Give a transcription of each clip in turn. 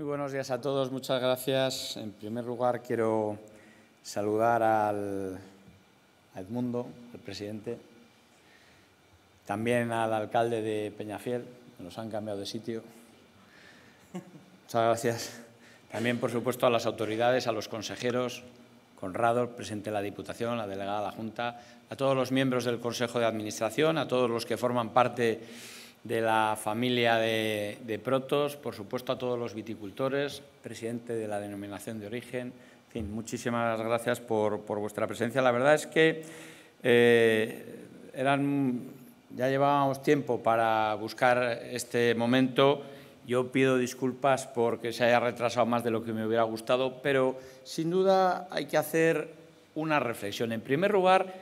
Muy buenos días a todos, muchas gracias. En primer lugar, quiero saludar al, a Edmundo, el presidente, también al alcalde de Peñafiel, nos han cambiado de sitio. Muchas gracias. También, por supuesto, a las autoridades, a los consejeros, Conrado, presente en la Diputación, la delegada la Junta, a todos los miembros del Consejo de Administración, a todos los que forman parte de la familia de, Protos, por supuesto a todos los viticultores, presidente de la denominación de origen. En fin, muchísimas gracias por, vuestra presencia. La verdad es que eh, eran, ya llevábamos tiempo para buscar este momento. Yo pido disculpas porque se haya retrasado más de lo que me hubiera gustado, pero sin duda hay que hacer una reflexión. En primer lugar,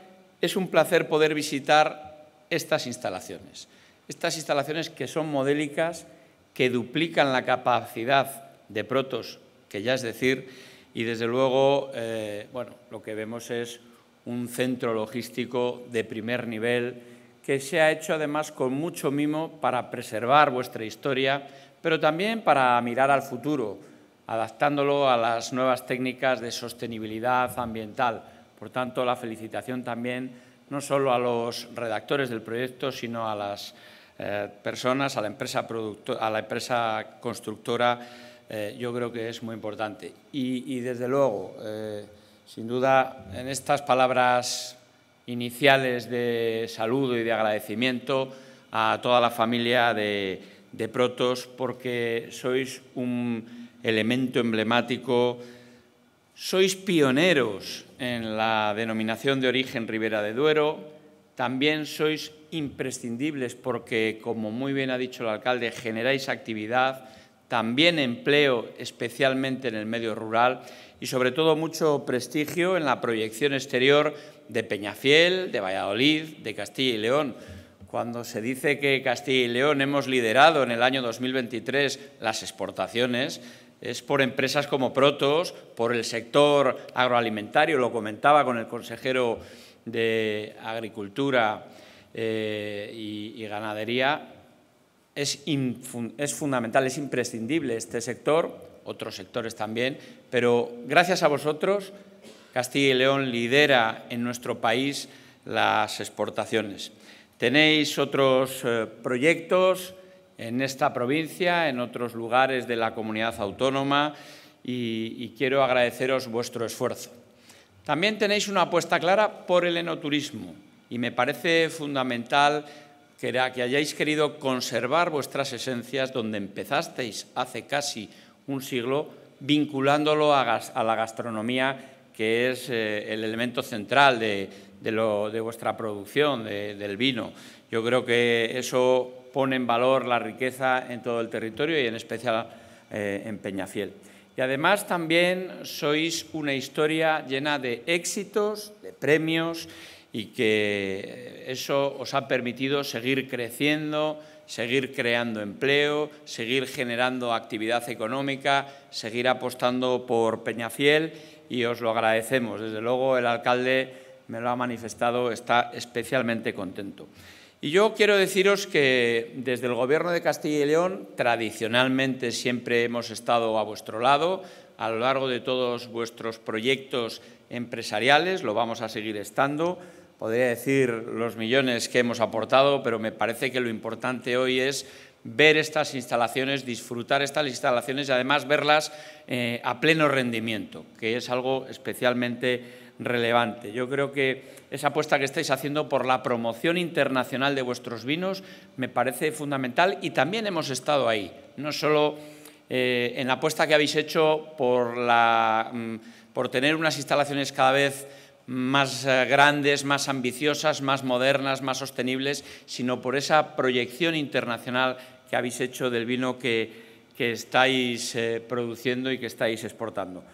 es un placer poder visitar estas instalaciones estas instalaciones que son modélicas, que duplican la capacidad de protos, que ya es decir, y desde luego, eh, bueno, lo que vemos es un centro logístico de primer nivel que se ha hecho además con mucho mimo para preservar vuestra historia, pero también para mirar al futuro, adaptándolo a las nuevas técnicas de sostenibilidad ambiental. Por tanto, la felicitación también no solo a los redactores del proyecto, sino a las eh, personas, a la empresa, a la empresa constructora, eh, yo creo que es muy importante. Y, desde luego, eh, sin duda, en estas palabras iniciales de saludo y de agradecimiento a toda la familia de, de Protos, porque sois un elemento emblemático, sois pioneros en la denominación de origen Ribera de Duero, también sois imprescindibles porque, como muy bien ha dicho el alcalde, generáis actividad, también empleo, especialmente en el medio rural, y sobre todo mucho prestigio en la proyección exterior de Peñafiel, de Valladolid, de Castilla y León. Cuando se dice que Castilla y León hemos liderado en el año 2023 las exportaciones, es por empresas como Protos, por el sector agroalimentario, lo comentaba con el consejero de agricultura eh, y, ganadería, es, es fundamental, es imprescindible este sector, otros sectores también, pero gracias a vosotros Castilla y León lidera en nuestro país las exportaciones. Tenéis otros eh, proyectos en esta provincia, en otros lugares de la comunidad autónoma y quiero agradeceros vuestro esfuerzo. También tenéis una apuesta clara por el enoturismo y me parece fundamental que, hayáis querido conservar vuestras esencias donde empezasteis hace casi un siglo, vinculándolo a, la gastronomía, que es eh, el elemento central de, vuestra producción, del vino. Yo creo que eso pone en valor la riqueza en todo el territorio y en especial eh, en Peñafiel. Y además también sois una historia llena de éxitos, de premios y que eso os ha permitido seguir creciendo, seguir creando empleo, seguir generando actividad económica, seguir apostando por Peñafiel y os lo agradecemos. Desde luego el alcalde me lo ha manifestado, está especialmente contento. Y yo quiero deciros que desde el Gobierno de Castilla y León tradicionalmente siempre hemos estado a vuestro lado a lo largo de todos vuestros proyectos empresariales, lo vamos a seguir estando. Podría decir los millones que hemos aportado, pero me parece que lo importante hoy es ver estas instalaciones, disfrutar estas instalaciones y además verlas eh, a pleno rendimiento, que es algo especialmente relevante. Yo creo que esa apuesta que estáis haciendo por la promoción internacional de vuestros vinos me parece fundamental y también hemos estado ahí, no solo eh, en la apuesta que habéis hecho por, mm, tener unas instalaciones cada vez más eh, grandes, más ambiciosas, más modernas, más sostenibles, sino por esa proyección internacional que habéis hecho del vino que, estáis eh, produciendo y que estáis exportando.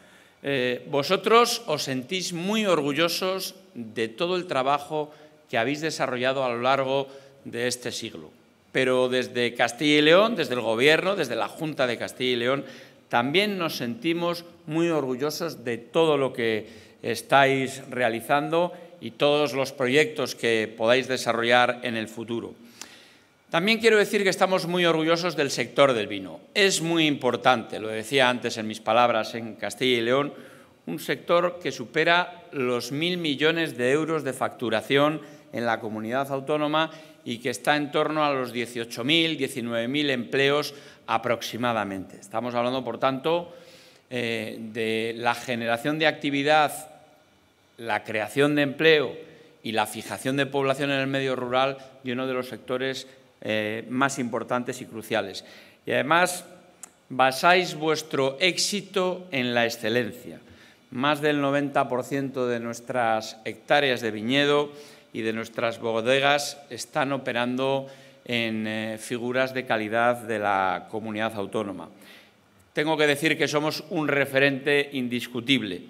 Eh, vosotros os sentís muy orgullosos de todo el trabajo que habéis desarrollado a lo largo de este siglo. Pero desde Castilla y León, desde el Gobierno, desde la Junta de Castilla y León, también nos sentimos muy orgullosos de todo lo que estáis realizando y todos los proyectos que podáis desarrollar en el futuro. También quiero decir que estamos muy orgullosos del sector del vino. Es muy importante, lo decía antes en mis palabras en Castilla y León, un sector que supera los mil millones de euros de facturación en la comunidad autónoma y que está en torno a los 18.000, 19.000 empleos aproximadamente. Estamos hablando, por tanto, eh, de la generación de actividad, la creación de empleo y la fijación de población en el medio rural de uno de los sectores eh, más importantes y cruciales. Y además basáis vuestro éxito en la excelencia. Más del 90% de nuestras hectáreas de viñedo y de nuestras bodegas están operando en eh, figuras de calidad de la comunidad autónoma. Tengo que decir que somos un referente indiscutible.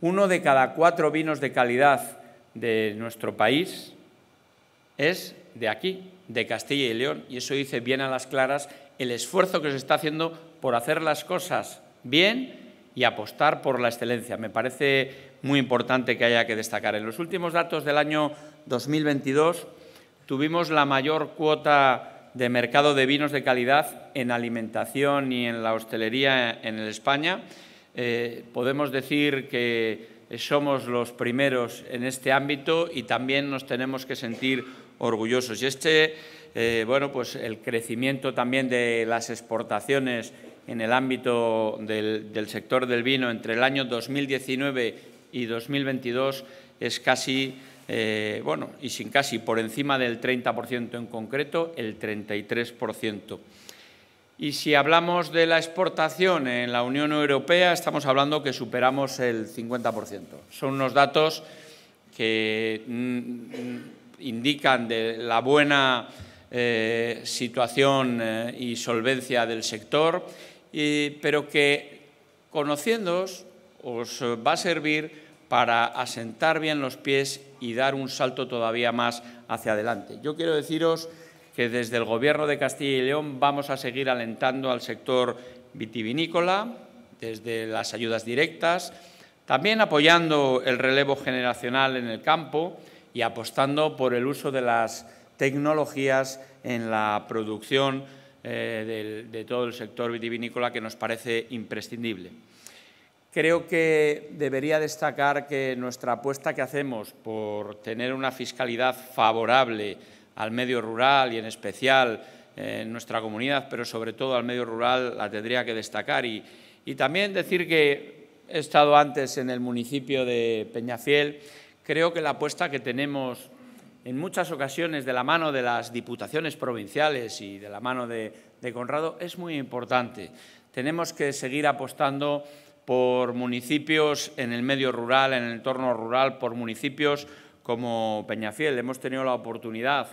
Uno de cada cuatro vinos de calidad de nuestro país es de aquí, de Castilla y León y eso dice bien a las claras el esfuerzo que se está haciendo por hacer las cosas bien y apostar por la excelencia. Me parece muy importante que haya que destacar. En los últimos datos del año 2022 tuvimos la mayor cuota de mercado de vinos de calidad en alimentación y en la hostelería en España. Eh, podemos decir que somos los primeros en este ámbito y también nos tenemos que sentir orgullosos. Y este, eh, bueno, pues el crecimiento también de las exportaciones en el ámbito del, sector del vino entre el año 2019 y 2022 es casi, eh, bueno, y sin casi, por encima del 30% en concreto, el 33%. Y si hablamos de la exportación en la Unión Europea, estamos hablando que superamos el 50%. Son unos datos que mm, indican de la buena eh, situación eh, y solvencia del sector, pero que conociéndoos os va a servir para asentar bien los pies y dar un salto todavía más hacia adelante. Yo quiero deciros que desde el Gobierno de Castilla y León vamos a seguir alentando al sector vitivinícola, desde las ayudas directas, también apoyando el relevo generacional en el campo, y apostando por el uso de las tecnologías en la producción eh, de todo el sector vitivinícola que nos parece imprescindible. Creo que debería destacar que nuestra apuesta que hacemos por tener una fiscalidad favorable al medio rural y en especial eh, en nuestra comunidad, pero sobre todo al medio rural, la tendría que destacar. Y, y también decir que he estado antes en el municipio de Peñafiel creo que la apuesta que tenemos en muchas ocasiones de la mano de las diputaciones provinciales y de la mano de, Conrado es muy importante. Tenemos que seguir apostando por municipios en el medio rural, en el entorno rural, por municipios como Peñafiel. Hemos tenido la oportunidad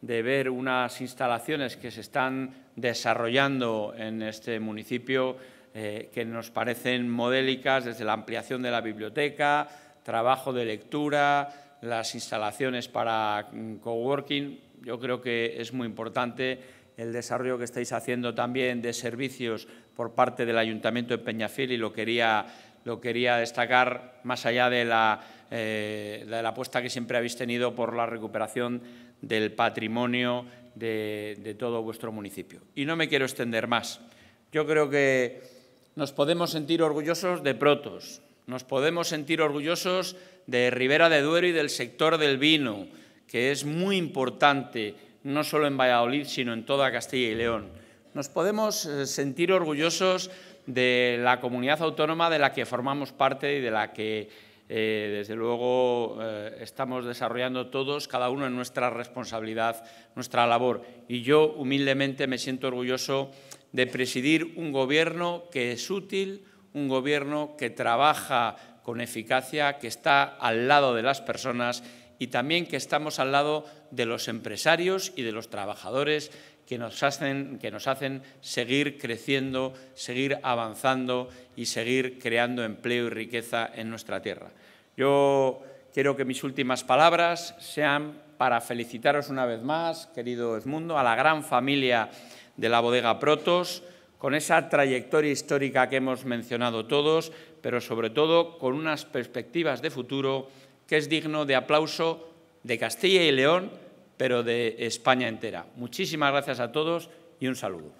de ver unas instalaciones que se están desarrollando en este municipio eh, que nos parecen modélicas, desde la ampliación de la biblioteca, trabajo de lectura, las instalaciones para mm, coworking. Yo creo que es muy importante el desarrollo que estáis haciendo también de servicios por parte del Ayuntamiento de Peñafil y lo quería, lo quería destacar más allá eh, de la, apuesta que siempre habéis tenido por la recuperación del patrimonio de, de todo vuestro municipio. Y no me quiero extender más. Yo creo que nos podemos sentir orgullosos de Protos, nos podemos sentir orgullosos de Ribera de Duero y del sector del vino, que es muy importante no solo en Valladolid, sino en toda Castilla y León. Nos podemos eh, sentir orgullosos de la comunidad autónoma de la que formamos parte y de la que, eh, desde luego, eh, estamos desarrollando todos, cada uno en nuestra responsabilidad, nuestra labor. Y yo, humildemente, me siento orgulloso de presidir un gobierno que es útil, un gobierno que trabaja con eficacia, que está al lado de las personas y también que estamos al lado de los empresarios y de los trabajadores que nos hacen, que nos hacen seguir creciendo, seguir avanzando y seguir creando empleo y riqueza en nuestra tierra. Yo quiero que mis últimas palabras sean para felicitaros una vez más, querido Edmundo, a la gran familia de la bodega Protos, con esa trayectoria histórica que hemos mencionado todos, pero sobre todo con unas perspectivas de futuro que es digno de aplauso de Castilla y León, pero de España entera. Muchísimas gracias a todos y un saludo.